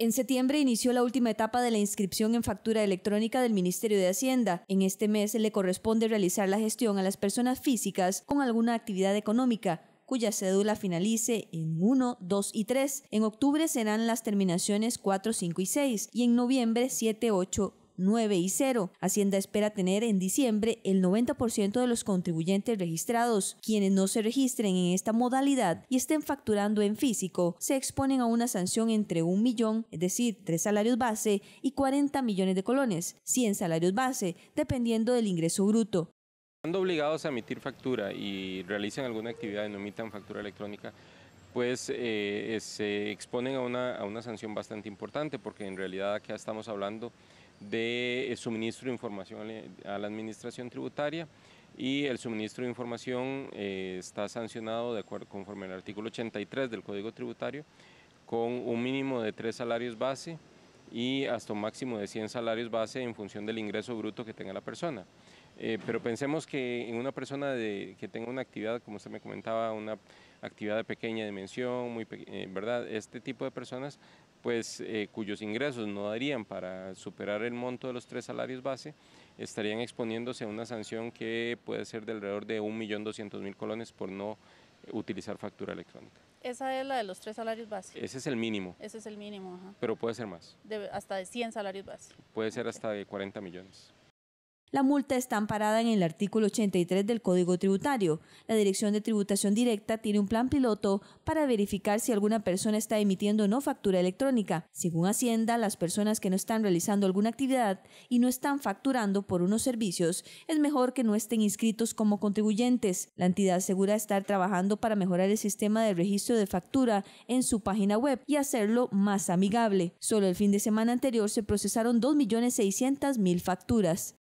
En septiembre inició la última etapa de la inscripción en factura electrónica del Ministerio de Hacienda. En este mes le corresponde realizar la gestión a las personas físicas con alguna actividad económica cuya cédula finalice en 1, 2 y 3. En octubre serán las terminaciones 4, 5 y 6 y en noviembre 7, 8 9 y 0. Hacienda espera tener en diciembre el 90% de los contribuyentes registrados. Quienes no se registren en esta modalidad y estén facturando en físico se exponen a una sanción entre un millón, es decir, tres salarios base y 40 millones de colones, 100 salarios base, dependiendo del ingreso bruto. Estando obligados a emitir factura y realizan alguna actividad y no emitan factura electrónica, pues eh, eh, se exponen a una, a una sanción bastante importante, porque en realidad acá estamos hablando de eh, suministro de información eh, a la administración tributaria y el suministro de información eh, está sancionado de acuerdo, conforme al artículo 83 del Código Tributario con un mínimo de tres salarios base y hasta un máximo de 100 salarios base en función del ingreso bruto que tenga la persona. pero pensemos que en una persona que tenga una actividad, como usted me comentaba, una actividad de pequeña dimensión, muy, ¿verdad? Este tipo de personas pues eh, cuyos ingresos no darían para superar el monto de los tres salarios base, estarían exponiéndose a una sanción que puede ser de alrededor de 1.200.000 colones por no utilizar factura electrónica. Esa es la de los tres salarios base? Ese es el mínimo. Ese es el mínimo, ajá. Pero puede ser más. hasta de 100 salarios base? Puede ser hasta de 40 millones. La multa está amparada en el artículo 83 del Código Tributario. La Dirección de Tributación Directa tiene un plan piloto para verificar si alguna persona está emitiendo o no factura electrónica. Según Hacienda, las personas que no están realizando alguna actividad y no están facturando por unos servicios, es mejor que no estén inscritos como contribuyentes. La entidad asegura estar trabajando para mejorar el sistema de registro de factura en su página web y hacerlo más amigable. Solo el fin de semana anterior se procesaron 2.600.000 facturas.